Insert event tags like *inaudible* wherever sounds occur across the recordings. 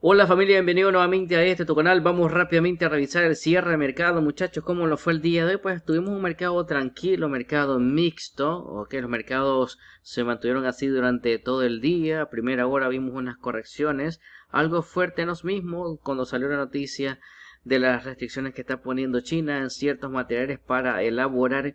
Hola familia, bienvenido nuevamente a este tu canal. Vamos rápidamente a revisar el cierre de mercado, muchachos. ¿Cómo lo fue el día de hoy? Pues tuvimos un mercado tranquilo, mercado mixto, ok. Los mercados se mantuvieron así durante todo el día. A primera hora vimos unas correcciones, algo fuerte en los mismos cuando salió la noticia de las restricciones que está poniendo China en ciertos materiales para elaborar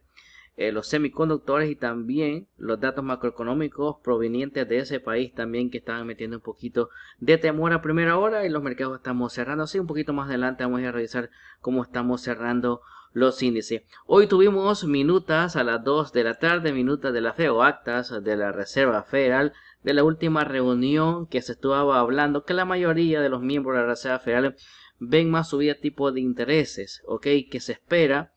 eh, los semiconductores y también los datos macroeconómicos provenientes de ese país también que estaban metiendo un poquito de temor a primera hora y los mercados estamos cerrando así un poquito más adelante vamos a revisar cómo estamos cerrando los índices hoy tuvimos minutas a las 2 de la tarde minutas de la FEO actas de la Reserva Federal de la última reunión que se estuvo hablando que la mayoría de los miembros de la Reserva Federal ven más subida tipo de intereses ok que se espera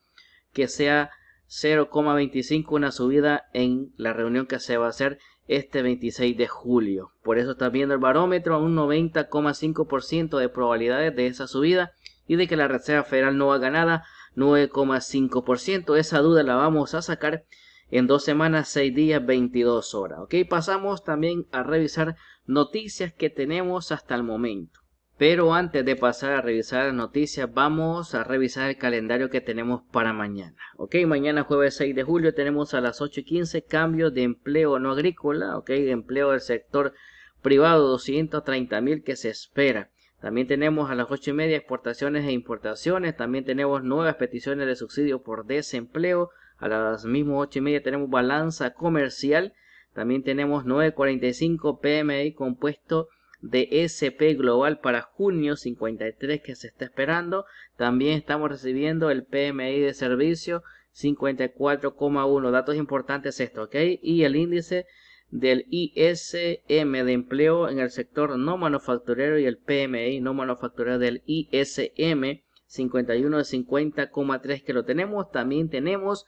que sea 0,25 una subida en la reunión que se va a hacer este 26 de julio. Por eso está viendo el barómetro a un 90,5% de probabilidades de esa subida y de que la Reserva Federal no haga nada, 9,5%. Esa duda la vamos a sacar en dos semanas, seis días, 22 horas. Ok, pasamos también a revisar noticias que tenemos hasta el momento. Pero antes de pasar a revisar las noticias, vamos a revisar el calendario que tenemos para mañana. Ok, mañana jueves 6 de julio tenemos a las 8 y 15 cambio de empleo no agrícola, ok, de empleo del sector privado, 230 mil que se espera. También tenemos a las 8 y media exportaciones e importaciones. También tenemos nuevas peticiones de subsidio por desempleo. A las mismas 8 y media tenemos balanza comercial. También tenemos 9.45 PMI compuesto de SP Global para junio 53 que se está esperando. También estamos recibiendo el PMI de servicio 54,1. Datos importantes esto, ¿ok? Y el índice del ISM de empleo en el sector no manufacturero y el PMI no manufacturero del ISM 51 de 50,3 que lo tenemos. También tenemos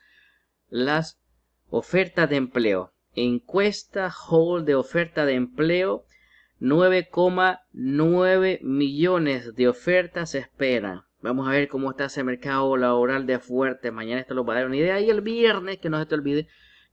las ofertas de empleo. Encuesta Hall de oferta de empleo 9,9 millones de ofertas se esperan. Vamos a ver cómo está ese mercado laboral de fuerte. Mañana esto lo va a dar una idea. Y el viernes, que no se te olvide,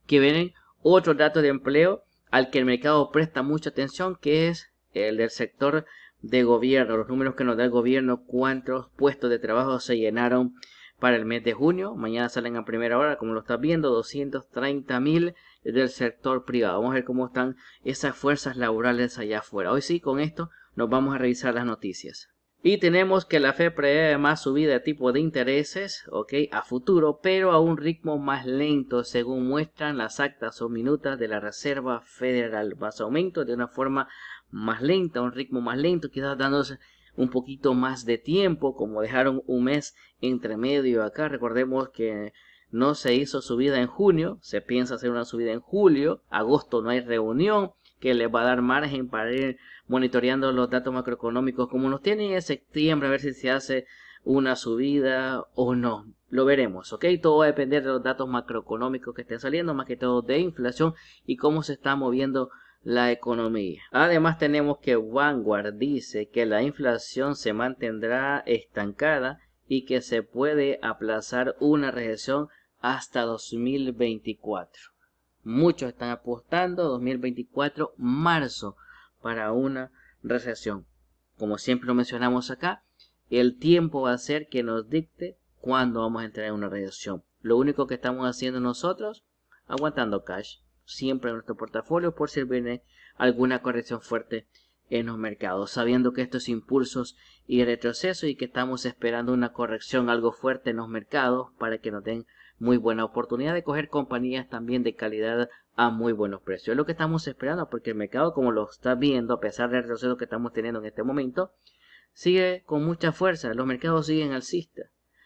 que vienen otros datos de empleo al que el mercado presta mucha atención, que es el del sector de gobierno. Los números que nos da el gobierno, cuántos puestos de trabajo se llenaron para el mes de junio. Mañana salen a primera hora, como lo estás viendo, 230 mil del sector privado. Vamos a ver cómo están esas fuerzas laborales allá afuera. Hoy sí, con esto nos vamos a revisar las noticias. Y tenemos que la Fed prevé más subida de tipo de intereses, ok, a futuro, pero a un ritmo más lento, según muestran las actas o minutas de la Reserva Federal. Más aumento de una forma más lenta, un ritmo más lento, quizás dándose un poquito más de tiempo, como dejaron un mes entre medio acá. Recordemos que no se hizo subida en junio, se piensa hacer una subida en julio, agosto no hay reunión que les va a dar margen para ir monitoreando los datos macroeconómicos como nos tienen en septiembre, a ver si se hace una subida o no. Lo veremos, ¿ok? Todo va a depender de los datos macroeconómicos que estén saliendo, más que todo de inflación y cómo se está moviendo la economía. Además tenemos que Vanguard dice que la inflación se mantendrá estancada y que se puede aplazar una recesión hasta 2024. Muchos están apostando 2024, marzo, para una recesión. Como siempre lo mencionamos acá, el tiempo va a ser que nos dicte cuándo vamos a entrar en una recesión. Lo único que estamos haciendo nosotros, aguantando cash, siempre en nuestro portafolio por si viene alguna corrección fuerte en los mercados, sabiendo que estos impulsos y retrocesos y que estamos esperando una corrección algo fuerte en los mercados para que nos den muy buena oportunidad de coger compañías también de calidad a muy buenos precios. Es lo que estamos esperando porque el mercado como lo está viendo, a pesar del retroceso que estamos teniendo en este momento, sigue con mucha fuerza. Los mercados siguen alcista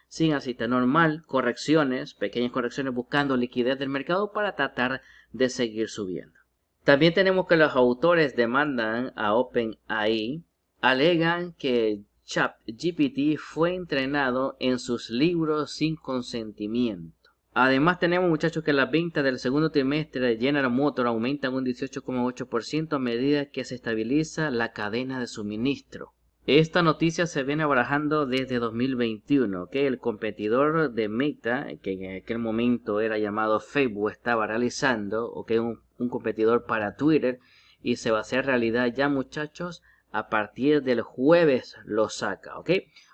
sin cista normal, correcciones, pequeñas correcciones buscando liquidez del mercado para tratar de seguir subiendo. También tenemos que los autores demandan a OpenAI, alegan que ChatGPT fue entrenado en sus libros sin consentimiento. Además tenemos muchachos que las ventas del segundo trimestre de General Motors aumentan un 18,8% a medida que se estabiliza la cadena de suministro. Esta noticia se viene barajando desde 2021, que el competidor de Meta, que en aquel momento era llamado Facebook, estaba realizando, que un, un competidor para Twitter, y se va a hacer realidad ya muchachos, a partir del jueves lo saca, ¿ok?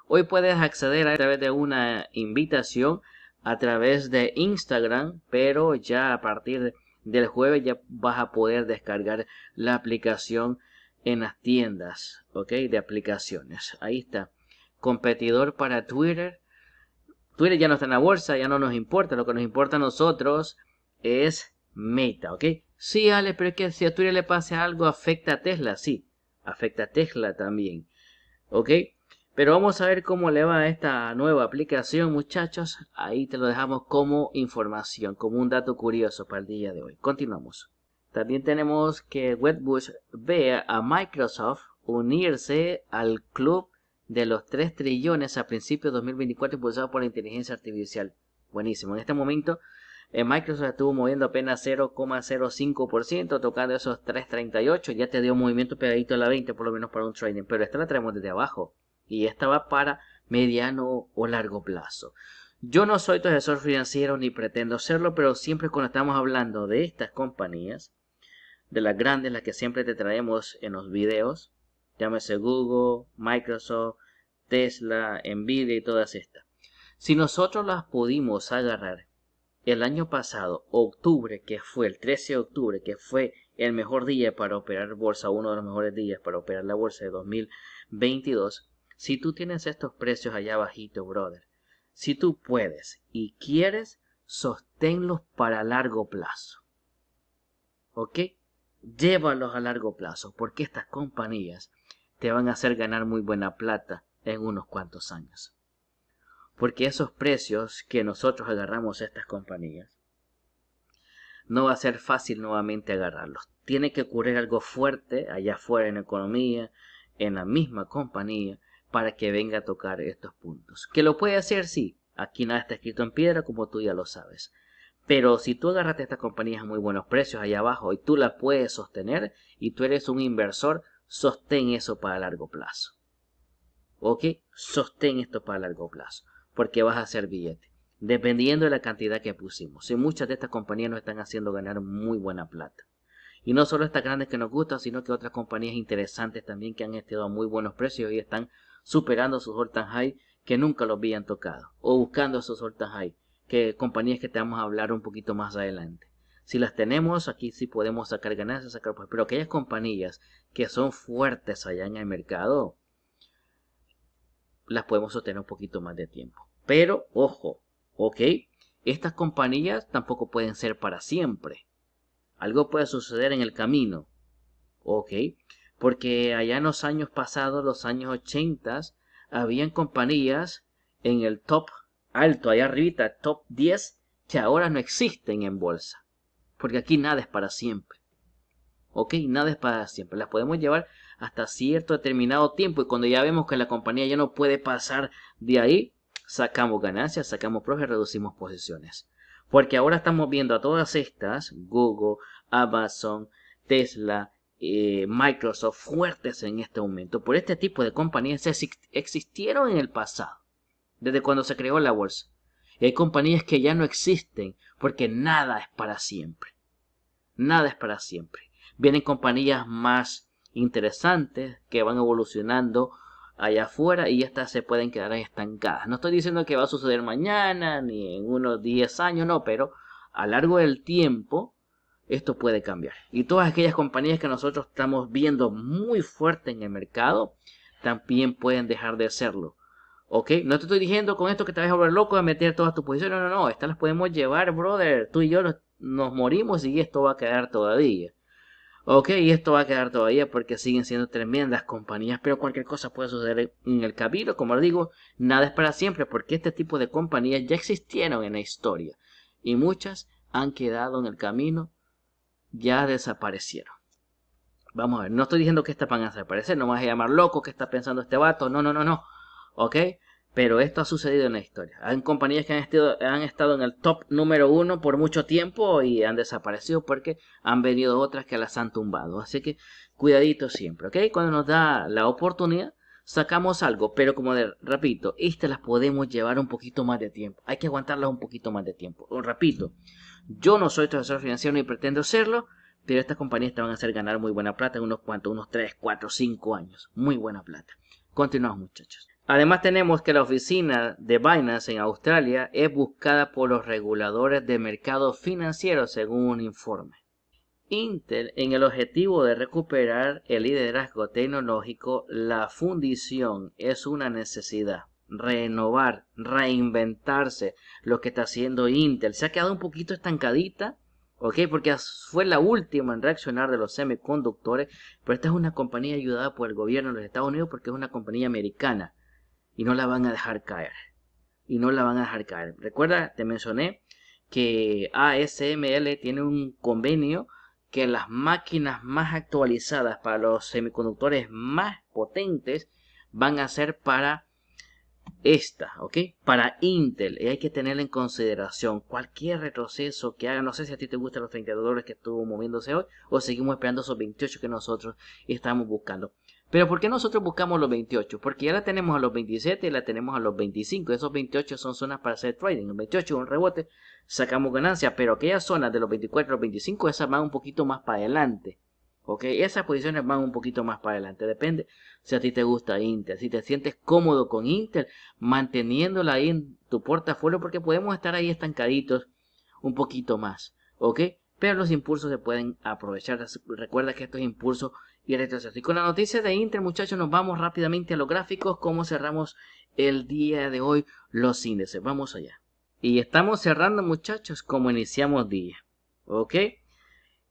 Hoy puedes acceder a través de una invitación a través de Instagram, pero ya a partir del jueves ya vas a poder descargar la aplicación en las tiendas ¿ok? de aplicaciones. Ahí está. Competidor para Twitter. Twitter ya no está en la bolsa, ya no nos importa. Lo que nos importa a nosotros es Meta, ¿ok? Sí, Ale, pero es que si a Twitter le pase algo, afecta a Tesla, sí. Afecta a Tesla también, ¿ok? Pero vamos a ver cómo le va a esta nueva aplicación, muchachos. Ahí te lo dejamos como información, como un dato curioso para el día de hoy. Continuamos. También tenemos que Wetbush ve a Microsoft unirse al club de los 3 trillones a principios de 2024 impulsado por la inteligencia artificial. Buenísimo. En este momento eh, Microsoft estuvo moviendo apenas 0,05%, tocando esos 3,38. Ya te dio un movimiento pegadito a la 20, por lo menos para un trading. Pero esta la traemos desde abajo. Y esta va para mediano o largo plazo. Yo no soy tu asesor financiero ni pretendo serlo, pero siempre cuando estamos hablando de estas compañías, de las grandes, las que siempre te traemos en los videos, llámese Google, Microsoft, Tesla, Nvidia y todas estas. Si nosotros las pudimos agarrar el año pasado, octubre, que fue el 13 de octubre, que fue el mejor día para operar bolsa, uno de los mejores días para operar la bolsa de 2022, si tú tienes estos precios allá bajito brother, si tú puedes y quieres, sosténlos para largo plazo. ¿Ok? llévalos a largo plazo, porque estas compañías te van a hacer ganar muy buena plata en unos cuantos años. Porque esos precios que nosotros agarramos a estas compañías, no va a ser fácil nuevamente agarrarlos. Tiene que ocurrir algo fuerte allá afuera en economía, en la misma compañía, para que venga a tocar estos puntos. Que lo puede hacer, sí. Aquí nada está escrito en piedra, como tú ya lo sabes. Pero si tú agarraste estas compañías a muy buenos precios allá abajo y tú la puedes sostener y tú eres un inversor, sostén eso para largo plazo. ¿Ok? Sostén esto para largo plazo porque vas a hacer billete. Dependiendo de la cantidad que pusimos. Si muchas de estas compañías nos están haciendo ganar muy buena plata. Y no solo estas grandes que nos gustan, sino que otras compañías interesantes también que han estado a muy buenos precios y están superando sus all high que nunca los habían tocado. O buscando sus all high que compañías que te vamos a hablar un poquito más adelante. Si las tenemos, aquí sí podemos sacar ganancias, sacar pues, pero aquellas compañías que son fuertes allá en el mercado, las podemos sostener un poquito más de tiempo. Pero, ojo, ok, estas compañías tampoco pueden ser para siempre. Algo puede suceder en el camino, ok, porque allá en los años pasados, los años 80, habían compañías en el top alto allá arribita, top 10, que ahora no existen en bolsa. Porque aquí nada es para siempre. ¿Ok? Nada es para siempre. Las podemos llevar hasta cierto determinado tiempo y cuando ya vemos que la compañía ya no puede pasar de ahí, sacamos ganancias, sacamos y reducimos posiciones. Porque ahora estamos viendo a todas estas, Google, Amazon, Tesla, eh, Microsoft, fuertes en este momento. Por este tipo de compañías existieron en el pasado desde cuando se creó la bolsa. Y hay compañías que ya no existen porque nada es para siempre. Nada es para siempre. Vienen compañías más interesantes que van evolucionando allá afuera y estas se pueden quedar estancadas. No estoy diciendo que va a suceder mañana ni en unos 10 años, no, pero a largo del tiempo esto puede cambiar. Y todas aquellas compañías que nosotros estamos viendo muy fuerte en el mercado también pueden dejar de serlo. ¿Ok? No te estoy diciendo con esto que te vas a volver loco a meter todas tus posiciones. No, no, no. Estas las podemos llevar, brother. Tú y yo nos, morimos y esto va a quedar todavía. Ok, y esto va a quedar todavía porque siguen siendo tremendas compañías, pero cualquier cosa puede suceder en el camino Como les digo, nada es para siempre porque este tipo de compañías ya existieron en la historia y muchas han quedado en el camino, ya desaparecieron. Vamos a ver, no estoy diciendo que estas van a desaparecer, no vas a llamar loco que está pensando este vato, no, no, no, no. ¿ok? Pero esto ha sucedido en la historia. Hay compañías que han estado, en el top número uno por mucho tiempo y han desaparecido porque han venido otras que las han tumbado. Así que cuidadito siempre, ¿ok? Cuando nos da la oportunidad, sacamos algo, pero como de, repito, estas las podemos llevar un poquito más de tiempo. Hay que aguantarlas un poquito más de tiempo. repito, yo no soy profesor financiero ni pretendo serlo, pero estas compañías te van a hacer ganar muy buena plata en unos cuantos, unos 3, 4, 5 años. Muy buena plata. Continuamos muchachos. Además tenemos que la oficina de Binance en Australia es buscada por los reguladores de mercados financieros según un informe. Intel, en el objetivo de recuperar el liderazgo tecnológico, la fundición es una necesidad. Renovar, reinventarse, lo que está haciendo Intel. Se ha quedado un poquito estancadita, ¿ok? Porque fue la última en reaccionar de los semiconductores, pero esta es una compañía ayudada por el gobierno de los Estados Unidos porque es una compañía americana y no la van a dejar caer. Y no la van a dejar caer. Recuerda, te mencioné que ASML tiene un convenio que las máquinas más actualizadas para los semiconductores más potentes van a ser para esta, ¿ok? Para Intel. Y hay que tener en consideración. Cualquier retroceso que haga, no sé si a ti te gustan los 32 dólares que estuvo moviéndose hoy, o seguimos esperando esos 28 que nosotros estamos buscando. Pero ¿por qué nosotros buscamos los 28? Porque ya la tenemos a los 27 y la tenemos a los 25. Esos 28 son zonas para hacer trading. Los 28 un rebote, sacamos ganancias, pero aquellas zonas de los 24 a los 25, esas van un poquito más para adelante. ¿Ok? Esas posiciones van un poquito más para adelante. Depende si a ti te gusta Intel, si te sientes cómodo con Intel, manteniéndola ahí en tu portafolio, porque podemos estar ahí estancaditos un poquito más. ¿Ok? Pero los impulsos se pueden aprovechar. Recuerda que estos impulsos y retroceso. Y con la noticia de Inter, muchachos, nos vamos rápidamente a los gráficos, cómo cerramos el día de hoy los índices. Vamos allá. Y estamos cerrando, muchachos, como iniciamos día. ¿Ok?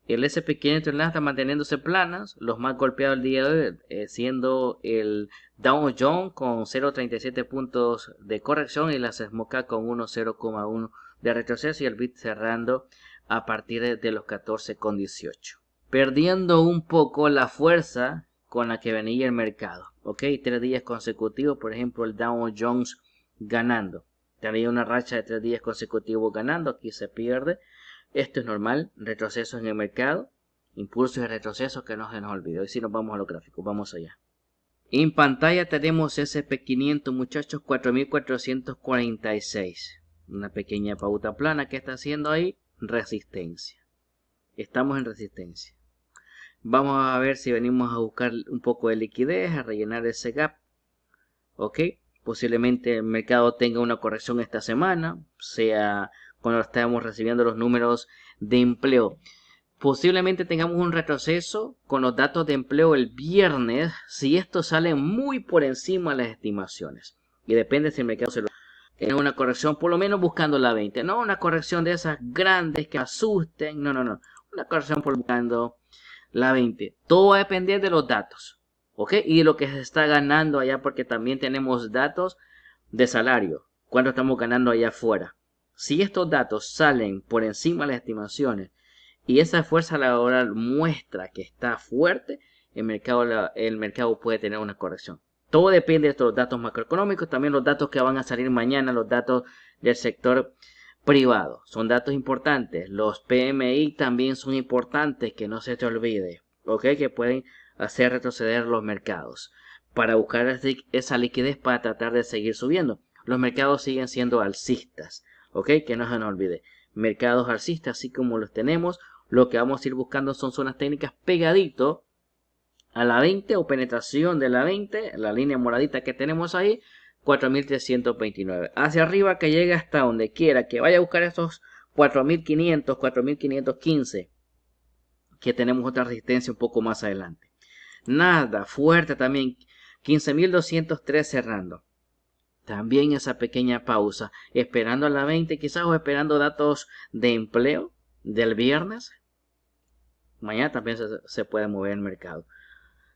El SP500 está manteniéndose planas. Los más golpeados el día de hoy eh, siendo el Dow Jones con 0.37 puntos de corrección y las Smoca con 1.0,1 de retroceso y el BIT cerrando a partir de los 14.18 perdiendo un poco la fuerza con la que venía el mercado. ¿Ok? Tres días consecutivos, por ejemplo, el Dow Jones ganando. Tenía una racha de tres días consecutivos ganando, aquí se pierde. Esto es normal, retrocesos en el mercado, impulsos y retrocesos que no se nos olvidó. Y si nos vamos a los gráficos, vamos allá. En pantalla tenemos SP500, muchachos, 4446. Una pequeña pauta plana que está haciendo ahí, resistencia. Estamos en resistencia vamos a ver si venimos a buscar un poco de liquidez, a rellenar ese gap. ¿Ok? Posiblemente el mercado tenga una corrección esta semana, sea cuando estemos recibiendo los números de empleo. Posiblemente tengamos un retroceso con los datos de empleo el viernes si esto sale muy por encima de las estimaciones. Y depende si el mercado se lo... en una corrección, por lo menos buscando la 20. No una corrección de esas grandes que asusten. No, no, no. Una corrección por buscando la 20. Todo va a depender de los datos, ¿ok? Y de lo que se está ganando allá, porque también tenemos datos de salario, cuánto estamos ganando allá afuera. Si estos datos salen por encima de las estimaciones y esa fuerza laboral muestra que está fuerte, el mercado, el mercado puede tener una corrección. Todo depende de estos datos macroeconómicos, también los datos que van a salir mañana, los datos del sector privado. Son datos importantes. Los PMI también son importantes, que no se te olvide, ¿ok? Que pueden hacer retroceder los mercados para buscar esa liquidez para tratar de seguir subiendo. Los mercados siguen siendo alcistas, ¿ok? Que no se nos olvide. Mercados alcistas, así como los tenemos, lo que vamos a ir buscando son zonas técnicas pegadito a la 20 o penetración de la 20, la línea moradita que tenemos ahí, 4.329. Hacia arriba que llegue hasta donde quiera, que vaya a buscar estos 4.500, 4.515, que tenemos otra resistencia un poco más adelante. Nada, fuerte también, 15.203 cerrando. También esa pequeña pausa, esperando a la 20 quizás o esperando datos de empleo del viernes. Mañana también se, puede mover el mercado,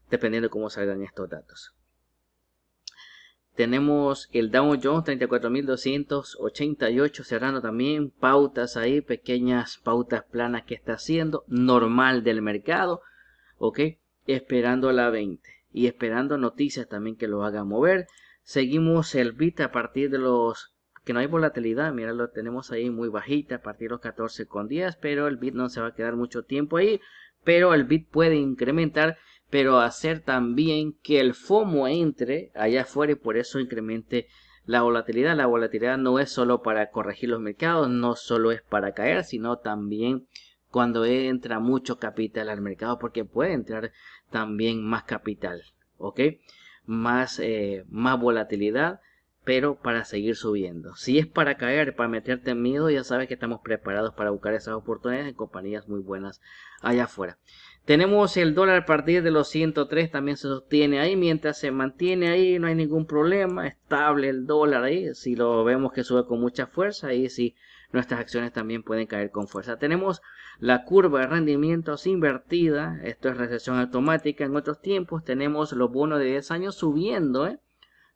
dependiendo de cómo salgan estos datos. Tenemos el Dow Jones 34.288 cerrando también pautas ahí, pequeñas pautas planas que está haciendo, normal del mercado, ok, esperando la 20 y esperando noticias también que lo hagan mover. Seguimos el bit a partir de los que no hay volatilidad, mira, lo tenemos ahí muy bajita a partir de los 14 con 10, pero el bit no se va a quedar mucho tiempo ahí, pero el bit puede incrementar pero hacer también que el FOMO entre allá afuera y por eso incremente la volatilidad. La volatilidad no es solo para corregir los mercados, no solo es para caer, sino también cuando entra mucho capital al mercado, porque puede entrar también más capital, ¿ok? Más, eh, más volatilidad, pero para seguir subiendo. Si es para caer, para meterte en miedo, ya sabes que estamos preparados para buscar esas oportunidades en compañías muy buenas allá afuera. Tenemos el dólar a partir de los 103, también se sostiene ahí, mientras se mantiene ahí no hay ningún problema, estable el dólar ahí, si lo vemos que sube con mucha fuerza, y si nuestras acciones también pueden caer con fuerza. Tenemos la curva de rendimientos invertida, esto es recesión automática en otros tiempos, tenemos los bonos de 10 años subiendo, ¿eh?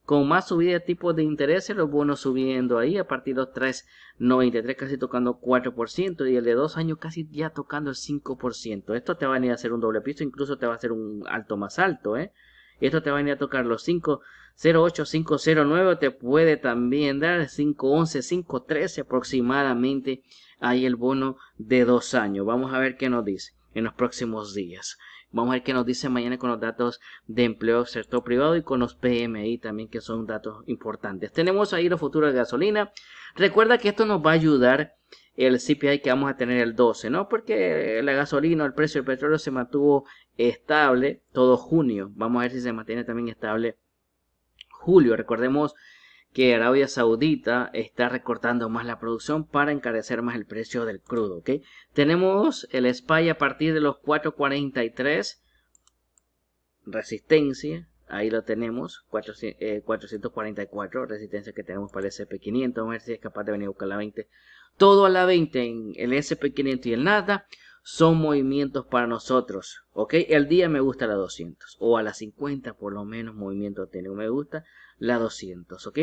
con más subida de tipos de interés, los bonos subiendo ahí a partir de 3.93, casi tocando 4%, y el de 2 años casi ya tocando el 5%. Esto te va a venir a hacer un doble piso, incluso te va a hacer un alto más alto, ¿eh? Esto te va a venir a tocar los 5.08, 5.09, te puede también dar 5.11, 5.13 aproximadamente ahí el bono de dos años. Vamos a ver qué nos dice en los próximos días. Vamos a ver qué nos dice mañana con los datos de empleo del sector privado y con los PMI también, que son datos importantes. Tenemos ahí los futuros de gasolina. Recuerda que esto nos va a ayudar el CPI que vamos a tener el 12, ¿no? Porque la gasolina, el precio del petróleo se mantuvo estable todo junio. Vamos a ver si se mantiene también estable julio. Recordemos que Arabia Saudita está recortando más la producción para encarecer más el precio del crudo. ¿ok? Tenemos el SPY a partir de los 4.43, resistencia, ahí lo tenemos, 444, eh, resistencia que tenemos para el SP500, a ver si es capaz de venir a buscar la 20. Todo a la 20 en el SP500 y el nada son movimientos para nosotros, ¿ok? El día me gusta a la 200 o a la 50 por lo menos movimiento tiene me gusta la 200, ¿ok?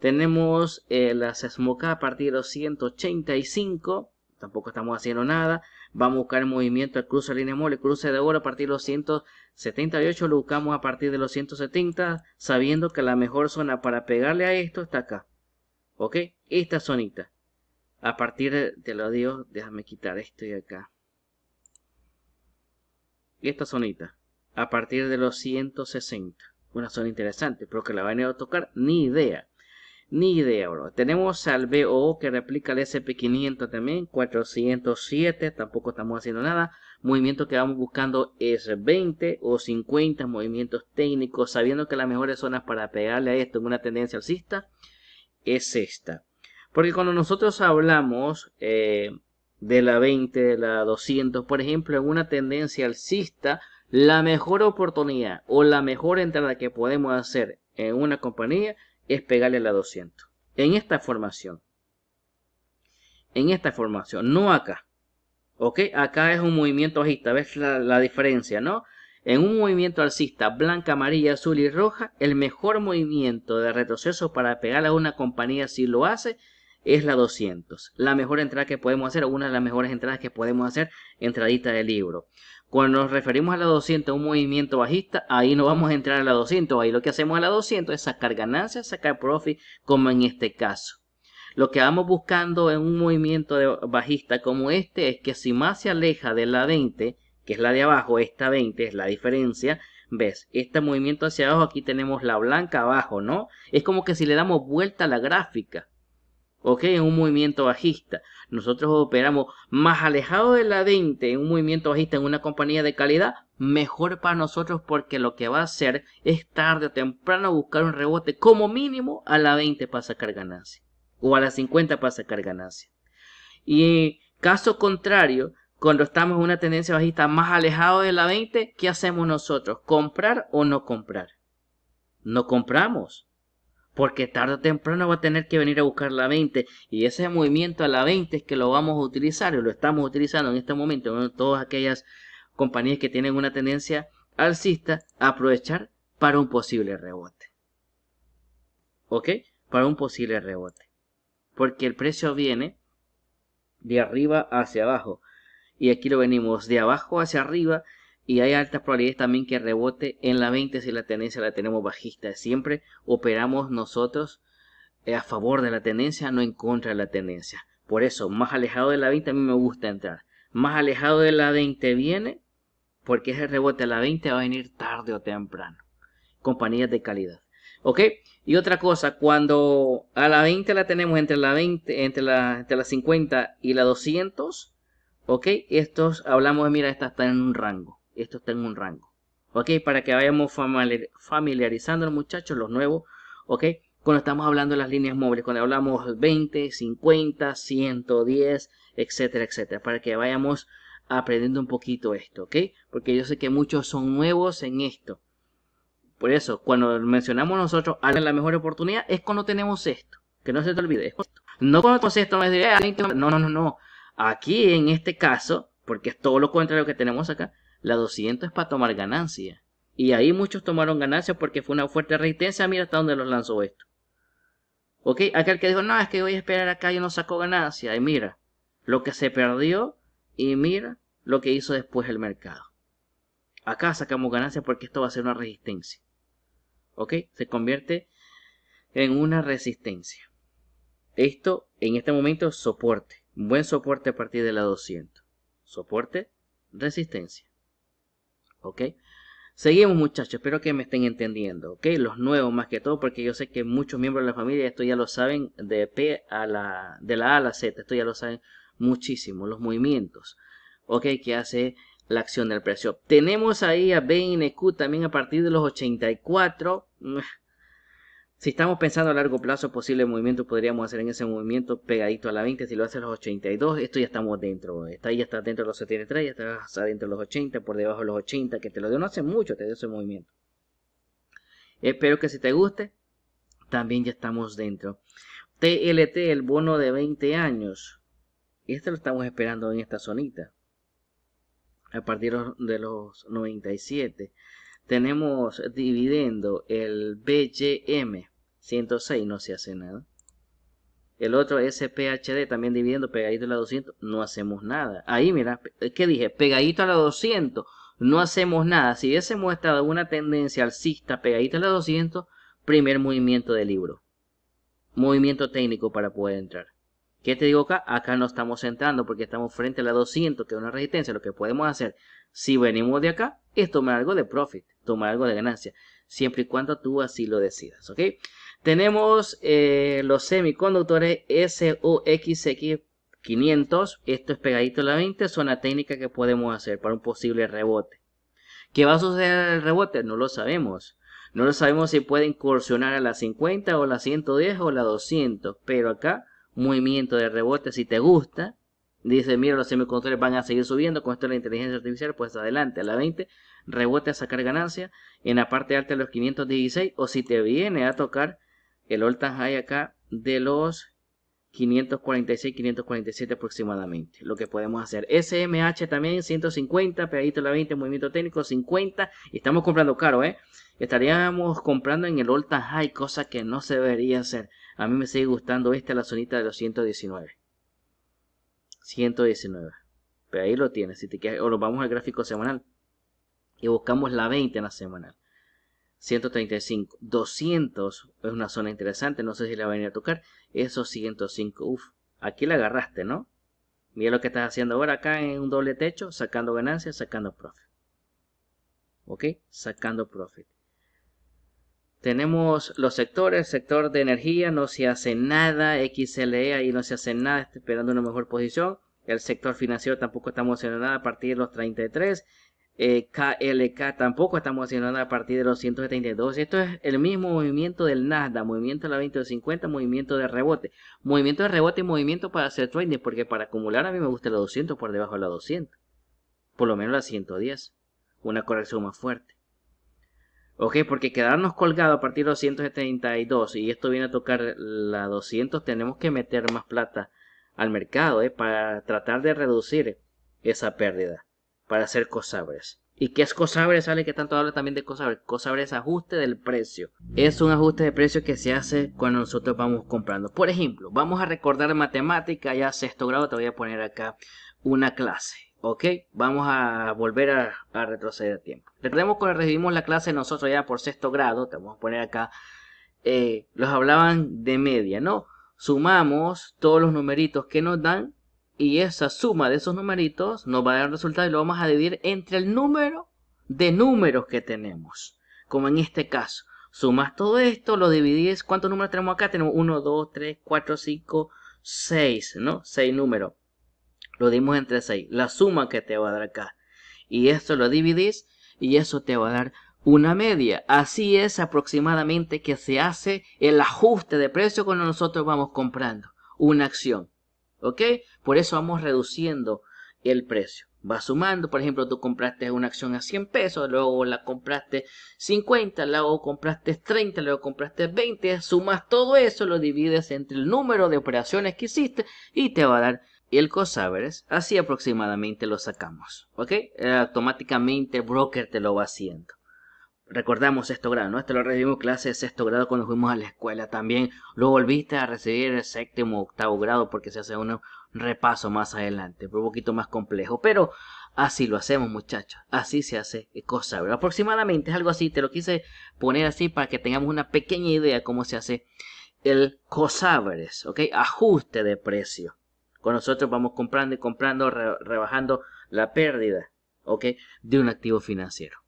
Tenemos las eh, la a partir de los 185, tampoco estamos haciendo nada. Vamos a buscar el movimiento al cruce de línea mole, cruce de oro a partir de los 178, lo buscamos a partir de los 170, sabiendo que la mejor zona para pegarle a esto está acá. ¿Ok? Esta zonita. A partir de, te lo déjame quitar esto y acá. Esta zonita. A partir de los 160 una zona interesante, pero que la van a, tocar, ni idea. Ni idea, bro. Tenemos al BO que replica el SP500 también, 407, tampoco estamos haciendo nada. Movimiento que vamos buscando es 20 o 50 movimientos técnicos, sabiendo que las mejores zonas para pegarle a esto en una tendencia alcista es esta. Porque cuando nosotros hablamos eh, de la 20, de la 200, por ejemplo, en una tendencia alcista, la mejor oportunidad o la mejor entrada que podemos hacer en una compañía es pegarle la 200. En esta formación. En esta formación, no acá. ¿Ok? Acá es un movimiento bajista. ¿Ves la, la diferencia, no? En un movimiento alcista blanca, amarilla, azul y roja, el mejor movimiento de retroceso para pegar a una compañía si lo hace es la 200. La mejor entrada que podemos hacer, una de las mejores entradas que podemos hacer, entradita de libro. Cuando nos referimos a la 200, un movimiento bajista, ahí no vamos a entrar a la 200. Ahí lo que hacemos a la 200 es sacar ganancias, sacar profit, como en este caso. Lo que vamos buscando en un movimiento bajista como este es que si más se aleja de la 20, que es la de abajo, esta 20 es la diferencia, ¿Ves? Este movimiento hacia abajo, aquí tenemos la blanca abajo, ¿no? Es como que si le damos vuelta a la gráfica. ¿ok? En un movimiento bajista. Nosotros operamos más alejado de la 20 en un movimiento bajista en una compañía de calidad, mejor para nosotros porque lo que va a hacer es tarde o temprano buscar un rebote como mínimo a la 20 para sacar ganancia o a la 50 para sacar ganancia. Y caso contrario, cuando estamos en una tendencia bajista más alejado de la 20, ¿qué hacemos nosotros? ¿Comprar o no comprar? No compramos. Porque tarde o temprano va a tener que venir a buscar la 20. Y ese movimiento a la 20 es que lo vamos a utilizar. Y lo estamos utilizando en este momento. En todas aquellas compañías que tienen una tendencia alcista. A aprovechar para un posible rebote. ¿Ok? Para un posible rebote. Porque el precio viene de arriba hacia abajo. Y aquí lo venimos de abajo hacia arriba y hay altas probabilidades también que rebote en la 20 si la tendencia la tenemos bajista. Siempre operamos nosotros eh, a favor de la tendencia, no en contra de la tendencia. Por eso, más alejado de la 20 a mí me gusta entrar. Más alejado de la 20 viene porque ese rebote a la 20 va a venir tarde o temprano. Compañías de calidad. ¿Ok? Y otra cosa, cuando a la 20 la tenemos entre la 20, la, entre la 50 y la 200, ¿ok? Estos, hablamos de, mira, esta está en un rango esto está en un rango. ¿Ok? Para que vayamos familiarizando muchachos, los nuevos, ¿ok? Cuando estamos hablando de las líneas móviles, cuando hablamos 20, 50, 110, etcétera, etcétera. Para que vayamos aprendiendo un poquito esto, ¿ok? Porque yo sé que muchos son nuevos en esto. Por eso, cuando mencionamos nosotros ah, la mejor oportunidad es cuando tenemos esto. Que no se te olvide. No cuando tenemos esto, ah, no no, no, no, no. Aquí en este caso, porque es todo lo contrario que tenemos acá, la 200 es para tomar ganancia. Y ahí muchos tomaron ganancia porque fue una fuerte resistencia. Mira hasta dónde los lanzó esto. Ok, aquel que dijo, no, es que voy a esperar acá, y no sacó ganancia. Y mira, lo que se perdió y mira lo que hizo después el mercado. Acá sacamos ganancia porque esto va a ser una resistencia. ¿Ok? Se convierte en una resistencia. Esto en este momento es soporte. buen soporte a partir de la 200. Soporte, resistencia. ¿ok? Seguimos muchachos, espero que me estén entendiendo, ¿ok? Los nuevos más que todo, porque yo sé que muchos miembros de la familia esto ya lo saben de P a la, de la A a la Z, esto ya lo saben muchísimo, los movimientos, ¿ok? Que hace la acción del precio. Tenemos ahí a BNQ también a partir de los 84, si estamos pensando a largo plazo, posible movimiento, podríamos hacer en ese movimiento pegadito a la 20. Si lo hace a los 82, esto ya estamos dentro. Está ahí, ya está dentro de los 73, ya está adentro de los 80, por debajo de los 80, que te lo dio. No hace mucho, te dio ese movimiento. Espero que si te guste, también ya estamos dentro. TLT, el bono de 20 años. Este lo estamos esperando en esta zonita. A partir de los 97. Tenemos dividendo el BGM. 106 no se hace nada. El otro SPHD también dividiendo pegadito a la 200, no hacemos nada. Ahí mira, eh, ¿qué dije? Pegadito a la 200, no hacemos nada. Si hubiese estado una tendencia alcista pegadito a la 200, primer movimiento del libro. Movimiento técnico para poder entrar. ¿Qué te digo acá? Acá no estamos entrando porque estamos frente a la 200, que es una resistencia. Lo que podemos hacer, si venimos de acá, es tomar algo de profit, tomar algo de ganancia, siempre y cuando tú así lo decidas, ¿ok? Tenemos eh, los semiconductores SOXX500, esto es pegadito a la 20, Es una técnica que podemos hacer para un posible rebote. ¿Qué va a suceder el rebote? No lo sabemos. No lo sabemos si puede incursionar a la 50 o la 110 o la 200, pero acá movimiento de rebote si te gusta. Dice, mira, los semiconductores van a seguir subiendo con esto de la inteligencia artificial, pues adelante, a la 20, rebote a sacar ganancia en la parte alta de los 516 o si te viene a tocar el all time high acá de los 546, 547 aproximadamente. Lo que podemos hacer. SMH también, 150, pegadito la 20, movimiento técnico, 50. estamos comprando caro, ¿eh? Estaríamos comprando en el all time high, cosa que no se debería hacer. A mí me sigue gustando esta, la zonita de los 119. 119. Pero ahí lo tienes, si te o lo vamos al gráfico semanal. Y buscamos la 20 en la semanal. 135. 200 es una zona interesante, no sé si la van a, venir a tocar. Esos 105, uff, aquí la agarraste, ¿no? Mira lo que estás haciendo ahora acá en un doble techo, sacando ganancias, sacando profit. ¿Ok? Sacando profit. Tenemos los sectores, sector de energía, no se hace nada, XLE ahí no se hace nada, esperando una mejor posición. El sector financiero tampoco está nada a partir de los 33. KLK eh, tampoco estamos haciendo nada a partir de los 172. Esto es el mismo movimiento del Nasda, movimiento de la 2050, movimiento de rebote. Movimiento de rebote y movimiento para hacer trading, porque para acumular a mí me gusta la 200 por debajo de la 200. Por lo menos la 110. Una corrección más fuerte. Ok, porque quedarnos colgados a partir de los 172 y esto viene a tocar la 200, tenemos que meter más plata al mercado eh, para tratar de reducir esa pérdida para hacer cosabres. ¿Y qué es Cosabres? ¿Sale que tanto habla también de Cosabres? Cosabres es ajuste del precio. Es un ajuste de precio que se hace cuando nosotros vamos comprando. Por ejemplo, vamos a recordar matemática, ya sexto grado, te voy a poner acá una clase. ¿Ok? Vamos a volver a, retroceder a tiempo. Recordemos cuando recibimos la clase nosotros ya por sexto grado, te vamos a poner acá, eh, los hablaban de media, ¿no? Sumamos todos los numeritos que nos dan y esa suma de esos numeritos nos va a dar resultado y lo vamos a dividir entre el número de números que tenemos. Como en este caso, sumas todo esto, lo dividís. ¿Cuántos números tenemos acá? Tenemos 1, 2, 3, 4, 5, 6, ¿no? 6 números. Lo dimos entre 6. La suma que te va a dar acá. Y esto lo dividís y eso te va a dar una media. Así es aproximadamente que se hace el ajuste de precio cuando nosotros vamos comprando una acción. ¿Ok? Por eso vamos reduciendo el precio. Va sumando, por ejemplo, tú compraste una acción a 100 pesos, luego la compraste 50, luego compraste 30, luego compraste 20, sumas todo eso, lo divides entre el número de operaciones que hiciste y te va a dar el cost average. Así aproximadamente lo sacamos, ¿ok? Eh, automáticamente el broker te lo va haciendo recordamos sexto grado, ¿no? Este lo recibimos clase de sexto grado cuando fuimos a la escuela también. Lo volviste a recibir el séptimo octavo grado porque se hace un repaso más adelante, un poquito más complejo. Pero así lo hacemos, muchachos. Así se hace el ¿verdad? Aproximadamente es algo así. Te lo quise poner así para que tengamos una pequeña idea cómo se hace el COSABRES, ¿ok? Ajuste de precio. Con nosotros vamos comprando y comprando, rebajando la pérdida, ¿ok? De un activo financiero.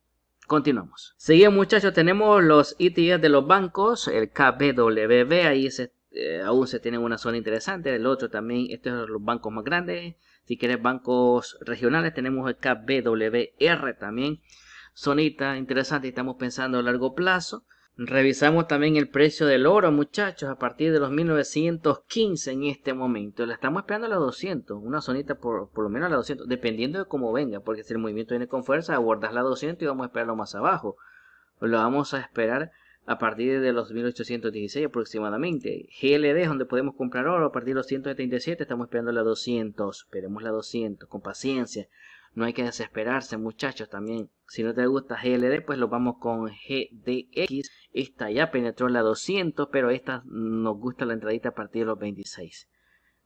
Continuamos. Siguiente, muchachos, tenemos los ETF de los bancos, el KBWB, ahí se, eh, aún se tiene una zona interesante, el otro también, estos son los bancos más grandes, si quieres bancos regionales, tenemos el KBWR también, zonita interesante, estamos pensando a largo plazo, Revisamos también el precio del oro, muchachos, a partir de los 1915 en este momento. La estamos esperando a los 200, una zonita por, por lo menos a los 200, dependiendo de cómo venga, porque si el movimiento viene con fuerza, abordas la 200 y vamos a esperarlo más abajo. Lo vamos a esperar a partir de los 1816 aproximadamente. GLD es donde podemos comprar oro a partir de los 177, estamos esperando la 200, esperemos la 200 con paciencia. No hay que desesperarse muchachos también. Si no te gusta GLD pues lo vamos con GDX. Esta ya penetró la 200 pero esta nos gusta la entradita a partir de los 26.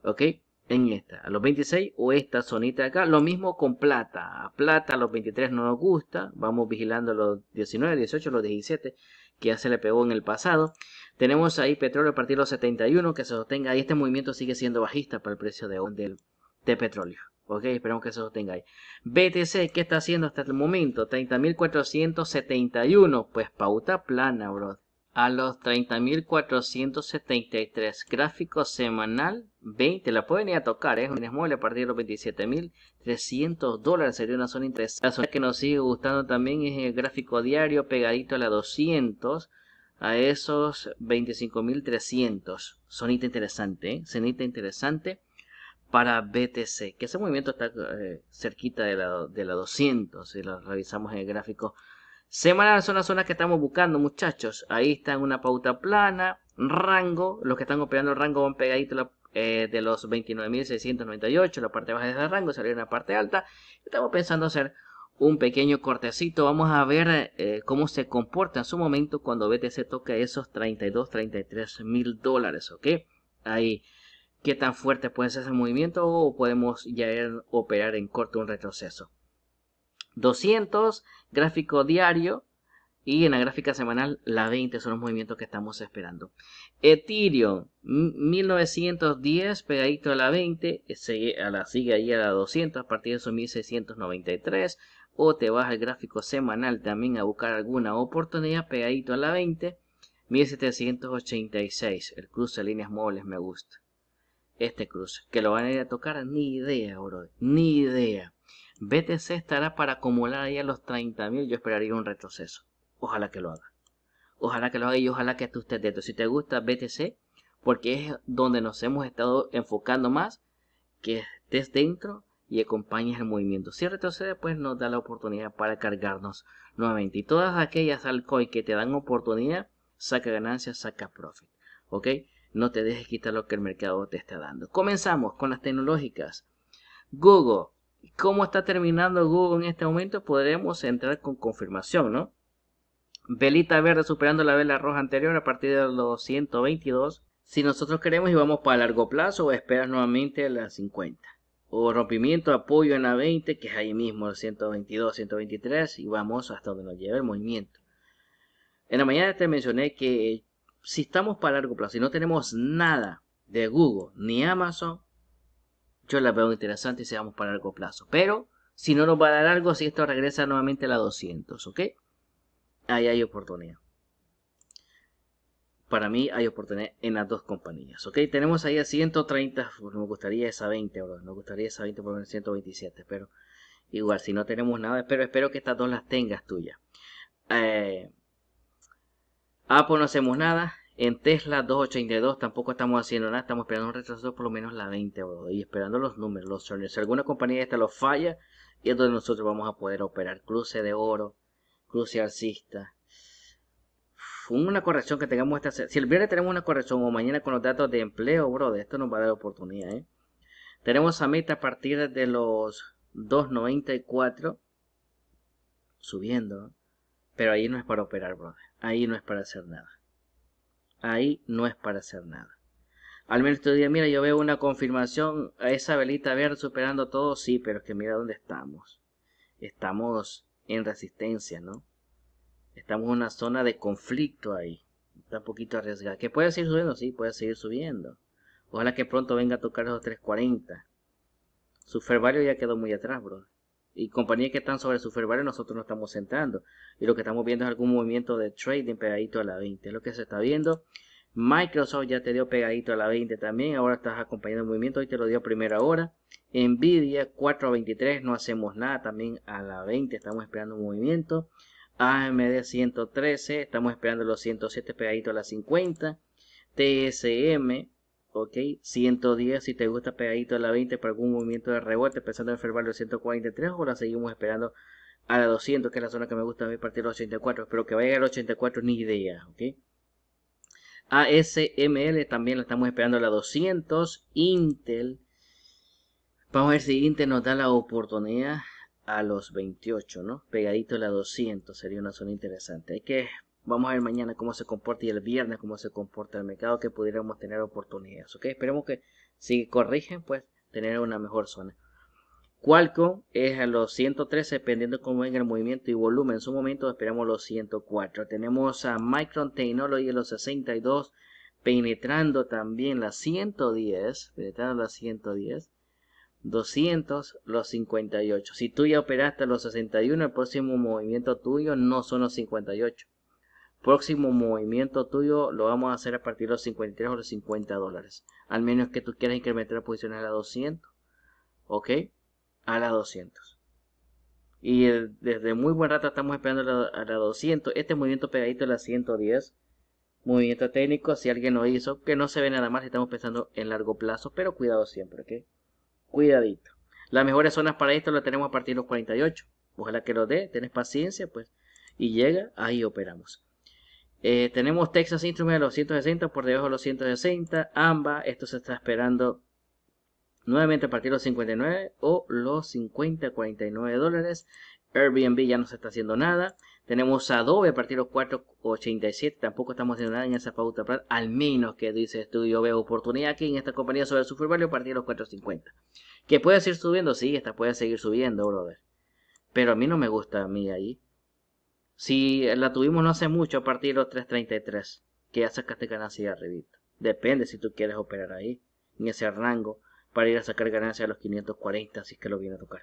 ¿Ok? En esta, a los 26 o esta zonita acá. Lo mismo con plata. A plata a los 23 no nos gusta. Vamos vigilando los 19, 18, los 17 que ya se le pegó en el pasado. Tenemos ahí petróleo a partir de los 71 que se sostenga y este movimiento sigue siendo bajista para el precio de, de petróleo. Ok, esperemos que eso lo tengáis. BTC, ¿qué está haciendo hasta el momento? 30.471. Pues pauta plana, bro. A los 30.473. Gráfico semanal 20. La pueden ir a tocar, ¿eh? Un móvil a partir de los 27.300 dólares. Sería una zona interesante. La zona que nos sigue gustando también es el gráfico diario pegadito a la 200 a esos 25.300. Sonita interesante, ¿eh? Sonita interesante para BTC, que ese movimiento está eh, cerquita de la, 200, si lo revisamos en el gráfico semanal, son las zonas que estamos buscando muchachos, ahí está en una pauta plana, rango, los que están operando el rango van pegaditos eh, de los 29.698, la parte baja es el rango, salió en la parte alta, estamos pensando hacer un pequeño cortecito, vamos a ver eh, cómo se comporta en su momento cuando BTC toca esos 32, 33 mil dólares, ok, ahí qué tan fuerte puede ser ese movimiento o podemos ya operar en corto un retroceso. 200, gráfico diario y en la gráfica semanal la 20 son los movimientos que estamos esperando. Ethereum 1910 pegadito a la 20, sigue, a la, sigue ahí a la 200 a partir de esos 1693 o te vas al gráfico semanal también a buscar alguna oportunidad pegadito a la 20, 1786, el cruce de líneas móviles me gusta este cruce. Que lo van a ir a tocar, ni idea, bro. Ni idea. BTC estará para acumular ahí a los 30.000. Yo esperaría un retroceso. Ojalá que lo haga. Ojalá que lo haga y ojalá que esté usted dentro. Si te gusta BTC, porque es donde nos hemos estado enfocando más, que estés dentro y acompañes el movimiento. Si retrocede, pues nos da la oportunidad para cargarnos nuevamente. Y todas aquellas alcoy que te dan oportunidad, saca ganancias, saca profit. ¿Ok? No te dejes quitar lo que el mercado te está dando. Comenzamos con las tecnológicas. Google. ¿Cómo está terminando Google en este momento? Podremos entrar con confirmación, ¿no? Velita verde superando la vela roja anterior a partir de los 122. Si nosotros queremos y vamos para largo plazo o esperas nuevamente las 50. O rompimiento, apoyo en la 20, que es ahí mismo, el 122, 123, y vamos hasta donde nos lleve el movimiento. En la mañana te mencioné que si estamos para largo plazo y no tenemos nada de Google ni Amazon, yo la veo interesante si vamos para largo plazo. Pero si no nos va a dar algo, si esto regresa nuevamente a la 200, ¿ok? Ahí hay oportunidad. Para mí hay oportunidad en las dos compañías, ¿ok? Tenemos ahí a 130, me pues, gustaría esa 20, bro. Me gustaría esa 20 por 127, pero igual, si no tenemos nada, espero, espero que estas dos las tengas tuyas. Eh, Apple no hacemos nada, en Tesla 282 tampoco estamos haciendo nada, estamos esperando un retraso por lo menos la 20, bro, y esperando los números, los Si alguna compañía esta lo falla, y es donde nosotros vamos a poder operar. Cruce de oro, cruce alcista. Una corrección que tengamos esta Si el viernes tenemos una corrección o mañana con los datos de empleo, bro, esto nos va a dar oportunidad, ¿eh? Tenemos a meta a partir de los 2.94 subiendo, pero ahí no es para operar, bro. Ahí no es para hacer nada ahí no es para hacer nada. Al menos te día, mira, yo veo una confirmación a esa velita verde superando todo, sí, pero es que mira dónde estamos. Estamos en resistencia, ¿no? Estamos en una zona de conflicto ahí. Está un poquito arriesgada. ¿Que puede seguir subiendo? Sí, puede seguir subiendo. Ojalá que pronto venga a tocar los 340. Su ya quedó muy atrás, bro y compañías que están sobre su value nosotros no estamos entrando. Y lo que estamos viendo es algún movimiento de trading pegadito a la 20. Es lo que se está viendo. Microsoft ya te dio pegadito a la 20 también. Ahora estás acompañando el movimiento. Hoy te lo dio a primera hora. Nvidia 4 a 23. No hacemos nada también a la 20. Estamos esperando un movimiento. AMD 113. Estamos esperando los 107 pegadito a la 50. TSM Ok, 110 si te gusta pegadito a la 20 para algún movimiento de rebote, pensando en enfermar los 143 o la seguimos esperando a la 200, que es la zona que me gusta a mí partir los 84, pero que vaya a al 84 ni idea, ok. ASML también la estamos esperando a la 200, Intel. Vamos a ver si Intel nos da la oportunidad a los 28, ¿no? Pegadito a la 200 sería una zona interesante. Hay que Vamos a ver mañana cómo se comporta y el viernes cómo se comporta el mercado, que pudiéramos tener oportunidades. ¿ok? Esperemos que si corrigen, pues tener una mejor zona. Qualcomm es a los 113, dependiendo cómo venga el movimiento y volumen. En su momento esperamos los 104. Tenemos a Micron Technology a los 62, penetrando también las 110, penetrando las 110. 200, los 58. Si tú ya operaste los 61, el próximo movimiento tuyo no son los 58 próximo movimiento tuyo lo vamos a hacer a partir de los 53 o los 50 dólares. Al menos que tú quieras incrementar la posición a la 200. ¿Ok? A la 200. Y eh, desde muy buen rato estamos esperando a la 200. Este movimiento pegadito a la 110. Movimiento técnico, si alguien lo hizo, que no se ve nada más, estamos pensando en largo plazo, pero cuidado siempre, ¿ok? Cuidadito. Las mejores zonas para esto lo tenemos a partir de los 48. Ojalá que lo dé, tenés paciencia, pues, y llega, ahí operamos. Eh, tenemos Texas Instruments a los 160 por debajo de los 160. Ambas, esto se está esperando nuevamente a partir de los 59 o los 50, 49 dólares. Airbnb ya no se está haciendo nada. Tenemos Adobe a partir de los 4.87. Tampoco estamos haciendo nada en esa pauta. Al menos que dice estudio veo oportunidad aquí en esta compañía sobre su value a partir de los 4.50. Que puede seguir subiendo, sí, esta puede seguir subiendo, brother. Pero a mí no me gusta a mí ahí. Si eh, la tuvimos no hace mucho, a partir de los 3.33, que ya sacaste ganancia de arribita. Depende si tú quieres operar ahí, en ese rango, para ir a sacar ganancia a los 540, si es que lo viene a tocar.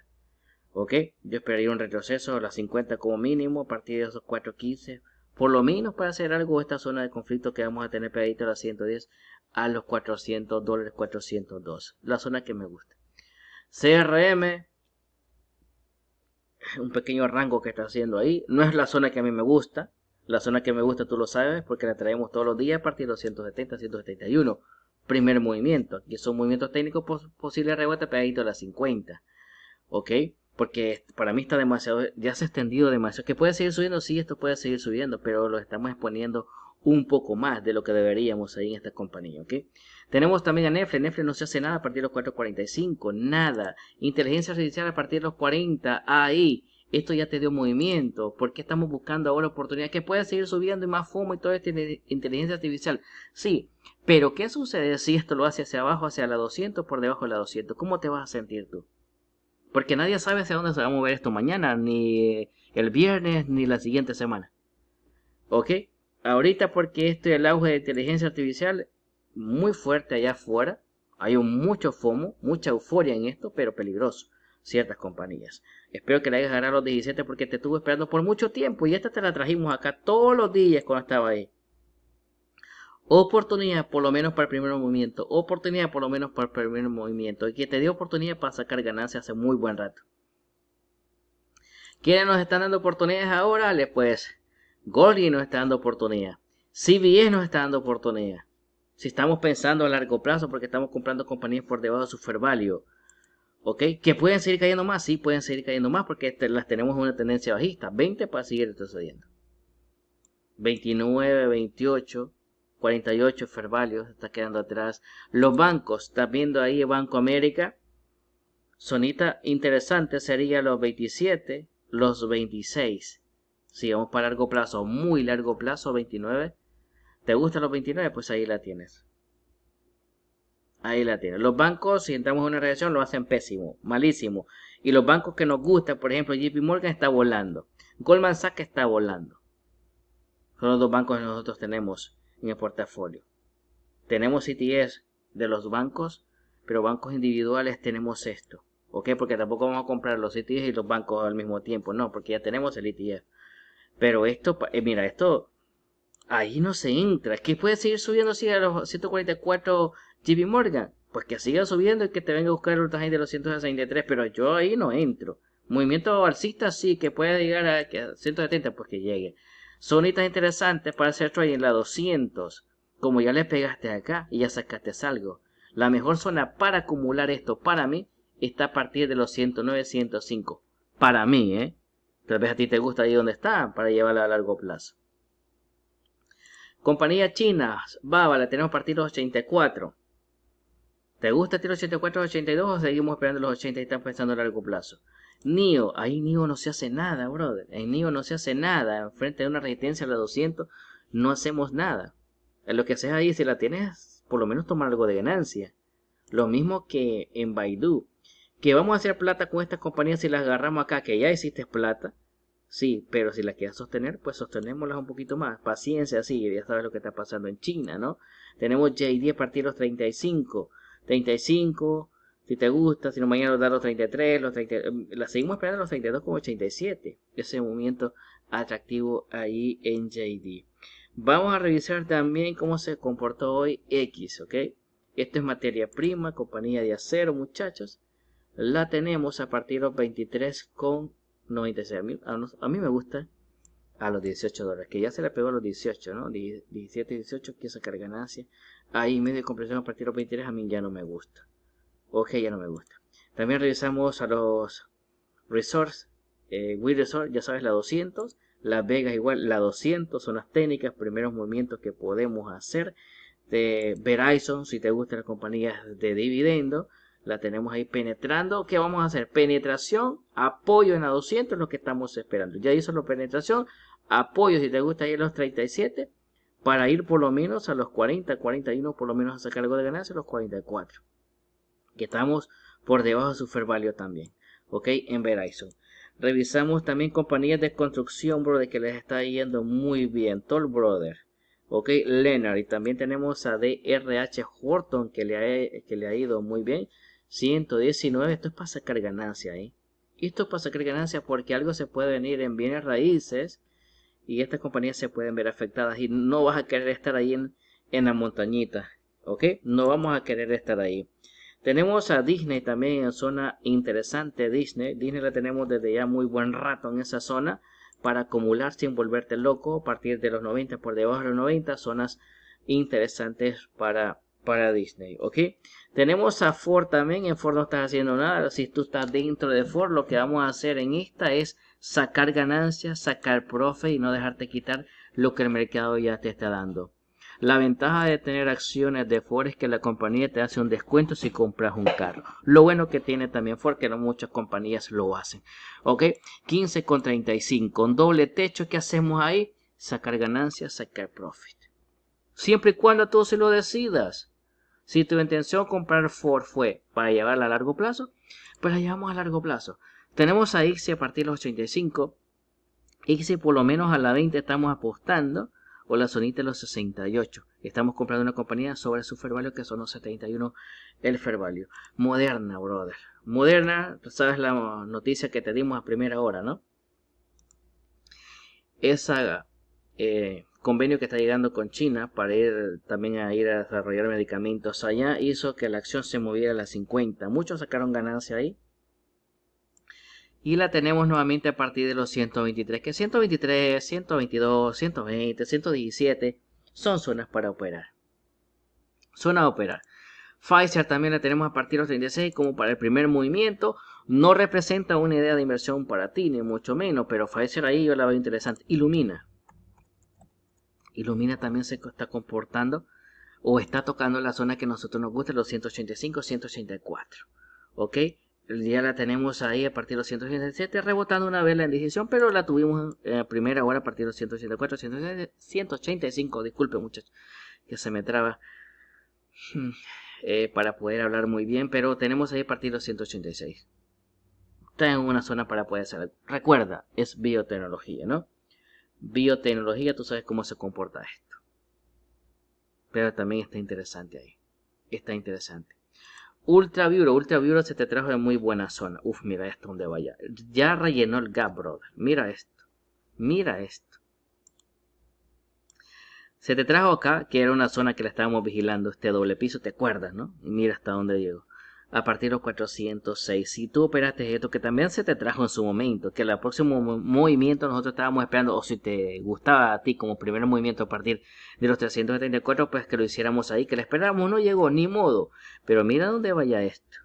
¿Ok? Yo esperaría un retroceso a las 50 como mínimo, a partir de esos 4.15, por lo menos para hacer algo esta zona de conflicto que vamos a tener pegadito a las 110 a los 400 dólares, 402. La zona que me gusta. CRM, *laughs* un pequeño rango que está haciendo ahí. No es la zona que a mí me gusta. La zona que me gusta tú lo sabes porque la traemos todos los días a partir de los 170, 171. Primer movimiento. Que son movimientos técnicos posibles posible rebote pegadito a las 50. ¿Ok? Porque para mí está demasiado, ya se ha extendido demasiado. Que puede seguir subiendo, sí, esto puede seguir subiendo, pero lo estamos exponiendo un poco más de lo que deberíamos ahí en esta compañía. ¿Ok? Tenemos también a Nefle. Nefle no se hace nada a partir de los 4.45. Nada. Inteligencia artificial a partir de los 40. Ahí. Esto ya te dio movimiento. ¿Por qué estamos buscando ahora oportunidades que pueda seguir subiendo y más fumo y toda esta inteligencia artificial? Sí. Pero ¿qué sucede si esto lo hace hacia abajo, hacia la 200, por debajo de la 200? ¿Cómo te vas a sentir tú? Porque nadie sabe hacia dónde se va a mover esto mañana, ni el viernes, ni la siguiente semana. ¿Ok? Ahorita porque esto es el auge de inteligencia artificial, muy fuerte allá afuera. Hay un mucho FOMO, mucha euforia en esto, pero peligroso. Ciertas compañías. Espero que la hayas ganado los 17 porque te estuvo esperando por mucho tiempo y esta te la trajimos acá todos los días cuando estaba ahí. Oportunidad por lo menos para el primer movimiento. Oportunidad por lo menos para el primer movimiento. Y que te dio oportunidad para sacar ganancias hace muy buen rato. ¿Quiénes nos están dando oportunidades ahora? Pues Goldie nos está dando oportunidad. CBS nos está dando oportunidad. Si estamos pensando a largo plazo porque estamos comprando compañías por debajo de su fair value. ¿Ok? Que pueden seguir cayendo más, sí, pueden seguir cayendo más porque las tenemos en una tendencia bajista. 20 para seguir sucediendo 29, 28, 48 fair value, está quedando atrás. Los bancos, estás viendo ahí Banco América. Sonita interesante sería los 27, los 26. Si vamos para largo plazo, muy largo plazo, 29 ¿Te gustan los 29? Pues ahí la tienes. Ahí la tienes. Los bancos, si entramos en una reacción, lo hacen pésimo, malísimo. Y los bancos que nos gustan, por ejemplo, JP Morgan está volando. Goldman Sachs está volando. Son los dos bancos que nosotros tenemos en el portafolio. Tenemos CTS de los bancos, pero bancos individuales tenemos esto. ¿Ok? Porque tampoco vamos a comprar los CTS y los bancos al mismo tiempo. No, porque ya tenemos el ETF. Pero esto, eh, mira, esto Ahí no se entra. ¿Qué puede seguir subiendo si a los 144 Jimmy Morgan? Pues que siga subiendo y que te venga a buscar el ultraje de los 163, pero yo ahí no entro. Movimiento balsista sí, que puede llegar a 170, pues que llegue. Sonitas interesantes para hacer en la 200. Como ya le pegaste acá y ya sacaste algo. La mejor zona para acumular esto para mí está a partir de los 109, 105. Para mí, ¿eh? Tal vez a ti te gusta ahí donde está para llevarla a largo plazo. Compañía China, Baba, la tenemos partidos 84. ¿Te gusta tiro 84 82 o seguimos esperando los 80 y están pensando a largo plazo? Nio, ahí Nio no se hace nada, brother. En Nio no se hace nada. Enfrente de una resistencia a la 200 no hacemos nada. Lo que haces ahí, si la tienes, por lo menos toma algo de ganancia. Lo mismo que en Baidu. Que vamos a hacer plata con estas compañías si las agarramos acá, que ya hiciste plata. Sí, pero si la quieres sostener, pues sostenémoslas un poquito más. Paciencia, sí, ya sabes lo que está pasando en China, ¿no? Tenemos JD a partir de los 35. 35, si te gusta, si no mañana nos da los 33, los em, la seguimos esperando a los 32,87. Ese movimiento atractivo ahí en JD. Vamos a revisar también cómo se comportó hoy X, ¿ok? Esto es materia prima, compañía de acero, muchachos. La tenemos a partir de los 23 con 96. mil a, mí me gusta a los 18 dólares, que ya se le pegó a los 18, ¿no? 17, 18, que sacar ganancia. Ahí medio de compresión a partir de los 23 a mí ya no me gusta. que ya no me gusta. También revisamos a los resorts. Eh, Resort, ya sabes, la 200. Las Vegas igual, la 200 son las técnicas, primeros movimientos que podemos hacer. De Verizon, si te gustan las compañías de dividendo. La tenemos ahí penetrando. ¿Qué vamos a hacer? Penetración, apoyo en la 200, lo que estamos esperando. Ya hizo la penetración, apoyo si te gusta ir a los 37, para ir por lo menos a los 40, 41, por lo menos a sacar algo de ganancia los 44. Que estamos por debajo de su fair value también. Ok, en Verizon. Revisamos también compañías de construcción, brother, que les está yendo muy bien. Toll Brother. Ok, Leonard. Y también tenemos a DRH Horton, que que le ha ido muy bien. 119, esto es para sacar ganancia, ahí ¿eh? Esto es para sacar ganancia porque algo se puede venir en bienes raíces y estas compañías se pueden ver afectadas y no vas a querer estar ahí en, en la montañita, ¿ok? No vamos a querer estar ahí. Tenemos a Disney también en zona interesante, Disney. Disney la tenemos desde ya muy buen rato en esa zona para acumular sin volverte loco a partir de los 90, por debajo de los 90, zonas interesantes para para Disney, ¿ok? Tenemos a Ford también, en Ford no estás haciendo nada, si tú estás dentro de Ford, lo que vamos a hacer en esta es sacar ganancias, sacar profit y no dejarte quitar lo que el mercado ya te está dando. La ventaja de tener acciones de Ford es que la compañía te hace un descuento si compras un carro. Lo bueno que tiene también Ford, que no muchas compañías lo hacen. ¿Ok? 15,35. Con doble techo, ¿qué hacemos ahí? Sacar ganancias, sacar profit. Siempre y cuando tú se lo decidas. Si tu intención comprar Ford fue para llevarla a largo plazo, pues la llevamos a largo plazo. Tenemos a Ixi a partir de los 85. Ixi por lo menos a la 20 estamos apostando. O la zonita a los 68. Estamos comprando una compañía sobre su fair value, que son los 71 el fair value. Moderna, brother. Moderna, sabes la noticia que te dimos a primera hora, ¿no? Esa eh, convenio que está llegando con China para ir también a ir a desarrollar medicamentos allá hizo que la acción se moviera a las 50. Muchos sacaron ganancia ahí. Y la tenemos nuevamente a partir de los 123, que 123, 122, 120, 117 son zonas para operar. Zona a operar. Pfizer también la tenemos a partir de los 36 como para el primer movimiento. No representa una idea de inversión para ti, ni e, mucho menos, pero Pfizer ahí yo la veo interesante. Ilumina. Ilumina también se está comportando o está tocando la zona que nosotros nos gusta, los 185, 184. ¿Ok? Ya la tenemos ahí a partir de los 187, rebotando una vez la indecisión, pero la tuvimos en la primera hora a partir de los 184, 185, disculpe muchachos, que se me traba. Hmm, eh, para poder hablar muy bien, pero tenemos ahí a partir de los 186. Está en una zona para poder hacer. Recuerda, es biotecnología, ¿no? biotecnología, tú sabes cómo se comporta esto. Pero también está interesante ahí. Está interesante. Ultraviuro, Ultraviuro se te trajo de muy buena zona. Uf, mira esto donde vaya. Ya rellenó el gap, brother. Mira esto. Mira esto. Se te trajo acá, que era una zona que la estábamos vigilando, este doble piso, ¿te acuerdas, no? Y mira hasta dónde llegó a partir de los 406. Si tú operaste esto, que también se te trajo en su momento, que el próximo movimiento nosotros estábamos esperando, o si te gustaba a ti como primer movimiento a partir de los 374, pues que lo hiciéramos ahí, que lo esperábamos, no llegó, ni modo. Pero mira dónde vaya esto.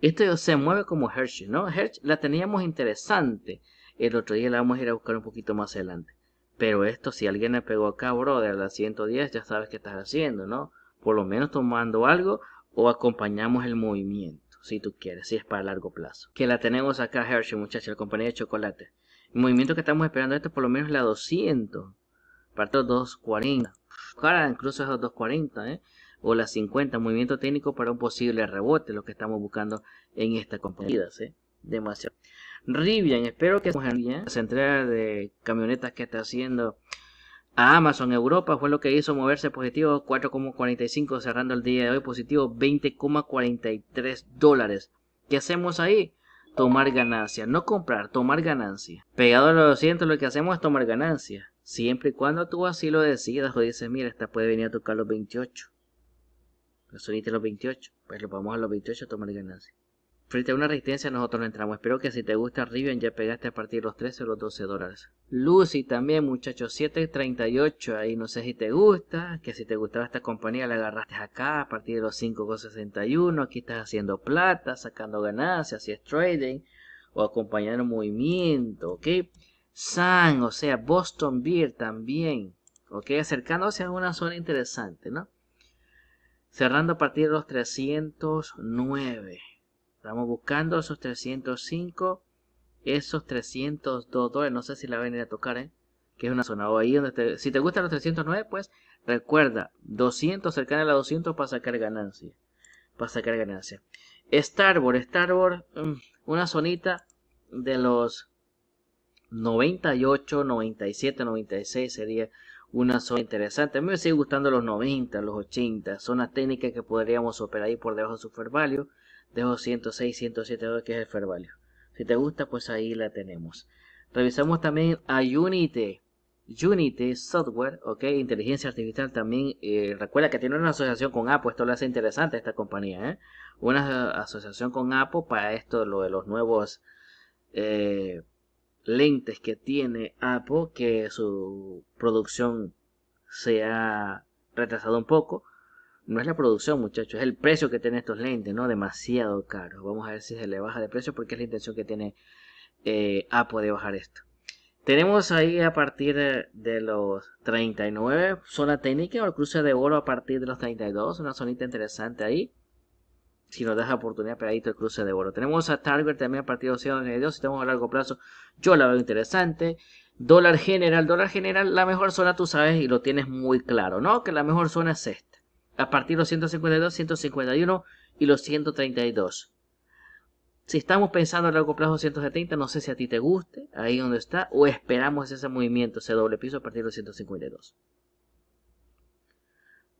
Esto se mueve como Hershey, ¿no? Hershey la teníamos interesante. El otro día la vamos a ir a buscar un poquito más adelante. Pero esto, si alguien le pegó acá, brother, a la 110, ya sabes qué estás haciendo, ¿no? Por lo menos tomando algo o acompañamos el movimiento, si tú quieres, si es para largo plazo. Que la tenemos acá, Hershey, muchachos, la compañía de chocolate. El movimiento que estamos esperando esto por lo menos la 200, para los 240. Cara, incluso esos 240, ¿eh? O la 50, movimiento técnico para un posible rebote, lo que estamos buscando en esta compañía, ¿eh? Demasiado. Rivian, espero que la central de camionetas que está haciendo a Amazon Europa fue lo que hizo moverse positivo 4,45 cerrando el día de hoy positivo 20,43 dólares. ¿Qué hacemos ahí? Tomar ganancia, no comprar, tomar ganancia. Pegado a los 200 lo que hacemos es tomar ganancia. Siempre y cuando tú así lo decidas o dices, mira, esta puede venir a tocar los 28. Resumiste los 28, pues lo vamos a los 28 a tomar ganancia. Frente a una resistencia nosotros entramos. Espero que si te gusta Riven, ya pegaste a partir de los 13 o los 12 dólares. Lucy también muchachos, 7.38 ahí no sé si te gusta. Que si te gustaba esta compañía la agarraste acá a partir de los 5.61. Aquí estás haciendo plata, sacando ganancias, si es trading o acompañando movimiento, ¿ok? San, o sea, Boston Beer también, ¿ok? Acercándose a una zona interesante, ¿no? Cerrando a partir de los 309. Estamos buscando esos 305, esos 302 dólares. No sé si la van a ir a tocar, ¿eh? Que es una zona ahí donde Si te gustan los 309, pues recuerda, 200, cercana a la 200 para sacar ganancia. Para sacar ganancia. Starboard, Starboard, mm, una zonita de los 98, 97, 96 sería una zona interesante. A mí me sigue gustando los 90, los 80, zonas técnicas que podríamos operar ahí por debajo de Super Value dejo 106, 107 que es el fair Si te gusta, pues ahí la tenemos. Revisamos también a Unity. Unity Software, ok, inteligencia artificial también. Eh, recuerda que tiene una asociación con Apple, esto lo hace interesante esta compañía. ¿eh? Una asociación con Apple para esto, lo de los nuevos eh, lentes que tiene Apple, que su producción se ha retrasado un poco no es la producción, muchachos, es el precio que tienen estos lentes, ¿no? Demasiado caro. Vamos a ver si se le baja de precio porque es la intención que tiene eh, Apple de bajar esto. Tenemos ahí a partir de, los 39 zona técnica o cruce de oro a partir de los 32, una zonita interesante ahí. Si nos deja oportunidad pegadito el cruce de oro. Tenemos a Target también a partir de los 192, si tenemos a largo plazo, yo la veo interesante. Dólar general, dólar general, la mejor zona tú sabes y lo tienes muy claro, ¿no? Que la mejor zona es esta a partir de los 152, 151 y los 132. Si estamos pensando a largo plazo 170, no sé si a ti te guste, ahí donde está, o esperamos ese movimiento, ese doble piso a partir de los 152.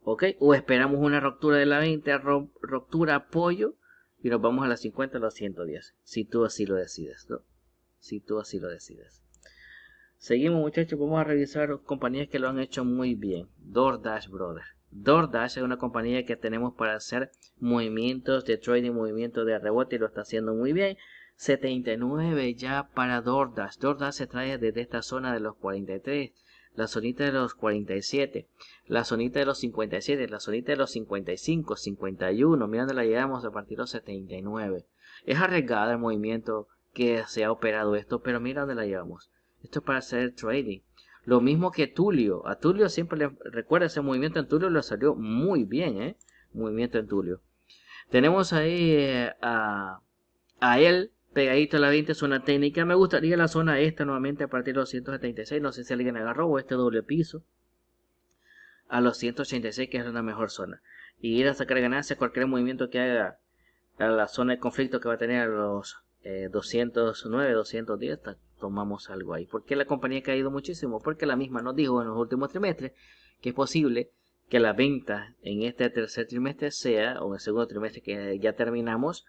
¿Ok? O esperamos una ruptura de la 20, ruptura, apoyo, y nos vamos a las 50, a los 110, si tú así lo decides, ¿no? Si tú así lo decides. Seguimos muchachos, vamos a revisar compañías que lo han hecho muy bien. DoorDash Brothers DoorDash es una compañía que tenemos para hacer movimientos de trading, movimientos de rebote y lo está haciendo muy bien. 79 ya para DoorDash. DoorDash se trae desde esta zona de los 43, la zonita de los 47, la zonita de los 57, la zonita de los 55, 51. Mirando la llegamos a partir de los 79. Es arriesgado el movimiento que se ha operado esto, pero mira dónde la llevamos. Esto es para hacer trading. Lo mismo que Tulio. A Tulio siempre le recuerda ese movimiento en Tulio, le salió muy bien, ¿eh? Movimiento en Tulio. Tenemos ahí eh, a, a él pegadito a la 20 es una técnica. Me gustaría la zona esta nuevamente a partir de los 176. No sé si alguien agarró o este doble piso a los 186 que es la mejor zona. Y ir a sacar ganancias cualquier movimiento que haga a la zona de conflicto que va a tener a los 209, eh, 210 tomamos algo ahí. porque la compañía ha caído muchísimo? Porque la misma nos dijo en los últimos trimestres que es posible que la venta en este tercer trimestre sea, o en el segundo trimestre que ya terminamos,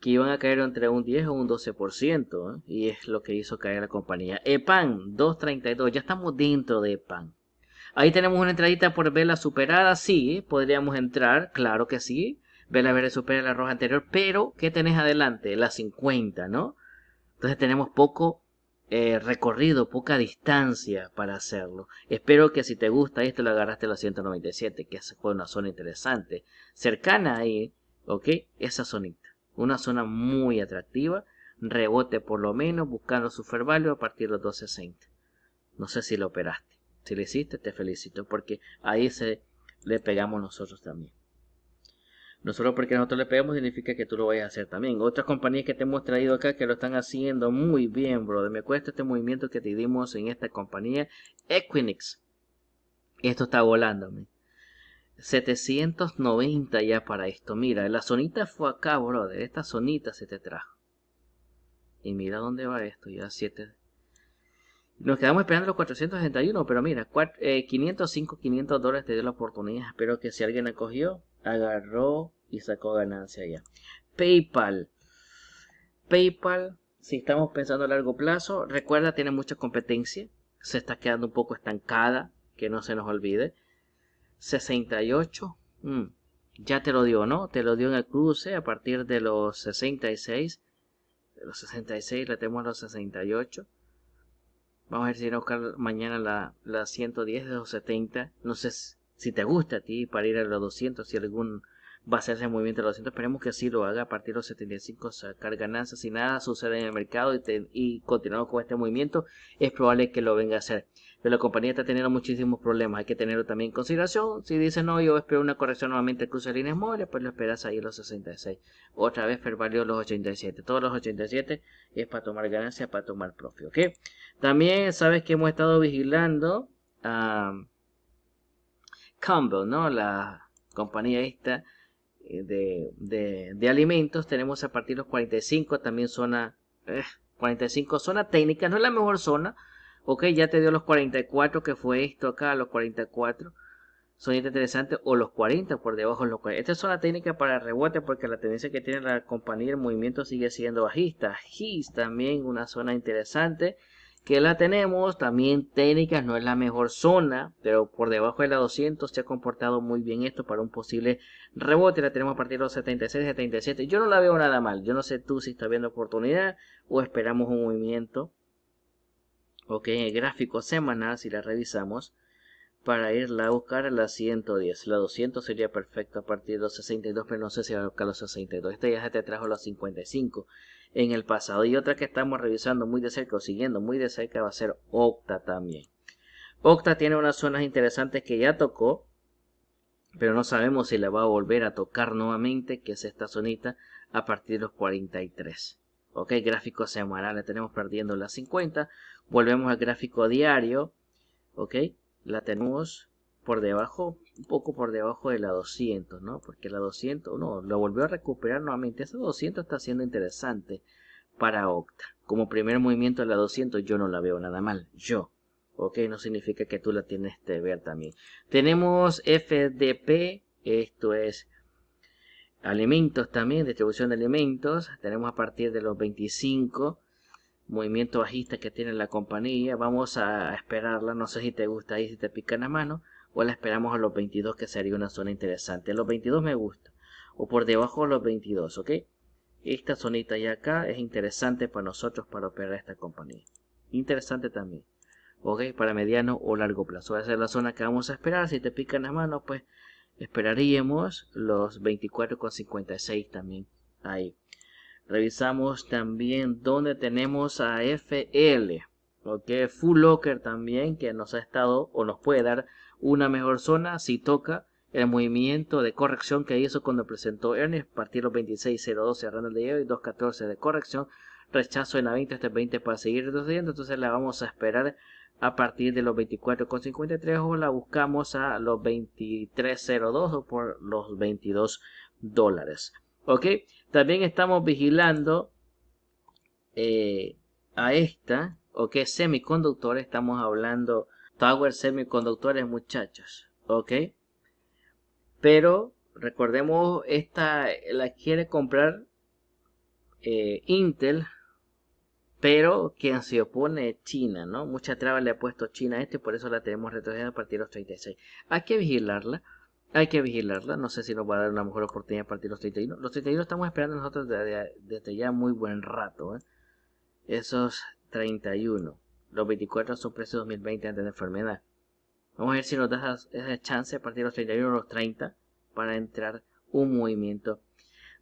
que iban a caer entre un 10 o un 12%, ciento ¿eh? y es lo que hizo caer la compañía. EPAN, 2.32, ya estamos dentro de EPAN. Ahí tenemos una entradita por vela superada, sí, podríamos entrar, claro que sí. Vela verde supera la roja anterior, pero ¿qué tenés adelante? La 50, ¿no? Entonces tenemos poco eh, recorrido, poca distancia para hacerlo. Espero que si te gusta esto lo agarraste la 197, que fue una zona interesante. Cercana ahí, ¿ok? Esa zonita. Una zona muy atractiva. Rebote por lo menos, buscando su value a partir de los 260. No sé si lo operaste. Si lo hiciste, te felicito, porque ahí se le pegamos nosotros también. No solo porque nosotros le pegamos significa que tú lo vayas a hacer también. Otras compañías que te hemos traído acá que lo están haciendo muy bien, brother. Me cuesta este movimiento que te dimos en esta compañía, Equinix. Esto está volándome. 790 ya para esto. Mira, la zonita fue acá, brother. Esta zonita se te trajo. Y mira dónde va esto, ya 7. Nos quedamos esperando los 461, pero mira, 505, 500 eh, dólares te dio la oportunidad. Espero que si alguien acogió cogió, agarró y sacó ganancia ya. PayPal. PayPal, si estamos pensando a largo plazo, recuerda, tiene mucha competencia. Se está quedando un poco estancada, que no se nos olvide. 68. Mm, ya te lo dio, ¿no? Te lo dio en el cruce a partir de los 66. De los 66 le tenemos los 68. Vamos a ver si a buscar mañana la, la 110 de los 70. No sé si si te gusta a ti, para ir a los 200, si algún va a hacer ese movimiento a los 200, esperemos que así lo haga a partir de los 75, sacar ganancias si nada sucede en el mercado y, continuamos con este movimiento, es probable que lo venga a hacer. Pero la compañía está teniendo muchísimos problemas, hay que tenerlo también en consideración. Si dice no, yo espero una corrección nuevamente cruzar cruce líneas móviles, pues lo esperas ahí a los 66. Otra vez pervalió los 87. Todos los 87 es para tomar ganancias, para tomar profit, ¿ok? También sabes que hemos estado vigilando... a ah, Campbell, ¿no? La compañía esta eh, de, de, de alimentos. Tenemos a partir de los 45 también zona... 45 eh, zona técnica, no es la mejor zona. Ok, ya te dio los 44 que fue esto acá, los 44. Son interesantes, o los 40 por debajo los 40. Esta es zona técnica para rebote porque la tendencia que tiene la compañía, el movimiento sigue siendo bajista. Gis también una zona interesante que la tenemos. También técnicas no es la mejor zona, pero por debajo de la 200 se ha comportado muy bien esto para un posible rebote. La tenemos a partir de los 76, 77. Yo no la veo nada mal. Yo no sé tú si está viendo oportunidad o esperamos un movimiento. Ok, en el gráfico semanal, si la revisamos, para irla a buscar a la 110. La 200 sería perfecta a partir de los 62, pero no sé si va a buscar los 62. Esta ya se te trajo los 55 en el pasado. Y otra que estamos revisando muy de cerca o siguiendo muy de cerca va a ser Octa también. Octa tiene unas zonas interesantes que ya tocó, pero no sabemos si la va a volver a tocar nuevamente, que es esta zonita a partir de los 43. Ok, gráfico semanal, la tenemos perdiendo las 50. Volvemos al gráfico diario. Ok, la tenemos por debajo, un poco por debajo de la 200, ¿no? Porque la 200, no, lo volvió a recuperar nuevamente. Esa 200 está siendo interesante para Octa. Como primer movimiento de la 200 yo no la veo nada mal, yo. Ok, no significa que tú la tienes que ver también. Tenemos FDP, esto es alimentos también, distribución de alimentos. Tenemos a partir de los 25 movimientos bajistas que tiene la compañía. Vamos a esperarla. No sé si te gusta ahí, si te pican la mano o la esperamos a los 22 que sería una zona interesante. A los 22 me gusta o por debajo de los 22, ¿ok? Esta zonita ya acá es interesante para nosotros para operar esta compañía. Interesante también. ¿Ok? Para mediano o largo plazo. Esa es la zona que vamos a esperar. Si te pican las manos, pues esperaríamos los 24,56 también ahí. Revisamos también dónde tenemos a FL. ¿Ok? Full Locker también que nos ha estado o nos puede dar una mejor zona si toca el movimiento de corrección que hizo cuando presentó Ernest, Partir los 0 12 cerrando el y 2.14 de corrección, rechazo en la 20 hasta el 20 para seguir retrocediendo, entonces la vamos a esperar a partir de los 24,53 o la buscamos a los 23,02 o por los 22 dólares. Ok, también estamos vigilando eh, a esta, ok, semiconductor, estamos hablando Tower Semiconductores, muchachos. ¿Ok? Pero recordemos, esta la quiere comprar eh, Intel, pero quien se opone es China, ¿no? Mucha traba le ha puesto China a esto y por eso la tenemos retrocediendo a partir de los 36. Hay que vigilarla, hay que vigilarla. No sé si nos va a dar una mejor oportunidad a partir de los 31. Los 31 estamos esperando nosotros desde, ya muy buen rato, ¿eh? Esos 31 los 24 son precios 2020 antes de la enfermedad. Vamos a ver si nos da esa, chance a partir de los 31 o los 30 para entrar un movimiento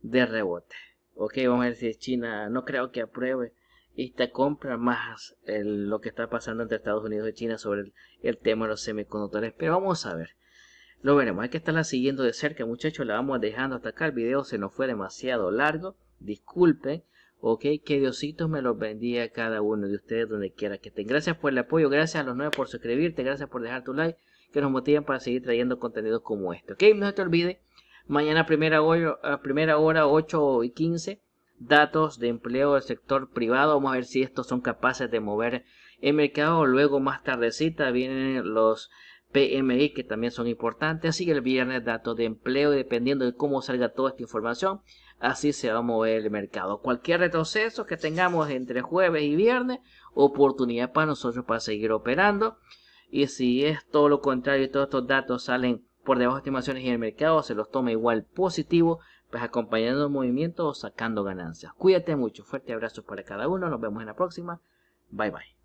de rebote. Ok, vamos a ver si China, no creo que apruebe esta compra más lo que está pasando entre Estados Unidos y China sobre el, tema de los semiconductores. Pero vamos a ver. Lo veremos, hay que estarla siguiendo de cerca muchachos, la vamos dejando hasta acá, el video se nos fue demasiado largo, disculpen, Ok, que Diosito me los bendiga a cada uno de ustedes donde quiera que estén. Gracias por el apoyo, gracias a los nueve por suscribirte, gracias por dejar tu like, que nos motivan para seguir trayendo contenidos como este. Ok, no se te olvide, mañana primera hora, primera hora 8 y 15, datos de empleo del sector privado. Vamos a ver si estos son capaces de mover el mercado. Luego más tardecita vienen los PMI que también son importantes. Así que el viernes datos de empleo, dependiendo de cómo salga toda esta información Así se va a mover el mercado. Cualquier retroceso que tengamos entre jueves y viernes, oportunidad para nosotros para seguir operando. Y si es todo lo contrario y todos estos datos salen por debajo de estimaciones en el mercado se los toma igual positivo, pues acompañando el movimiento o sacando ganancias. Cuídate mucho. Fuerte abrazo para cada uno. Nos vemos en la próxima. Bye bye.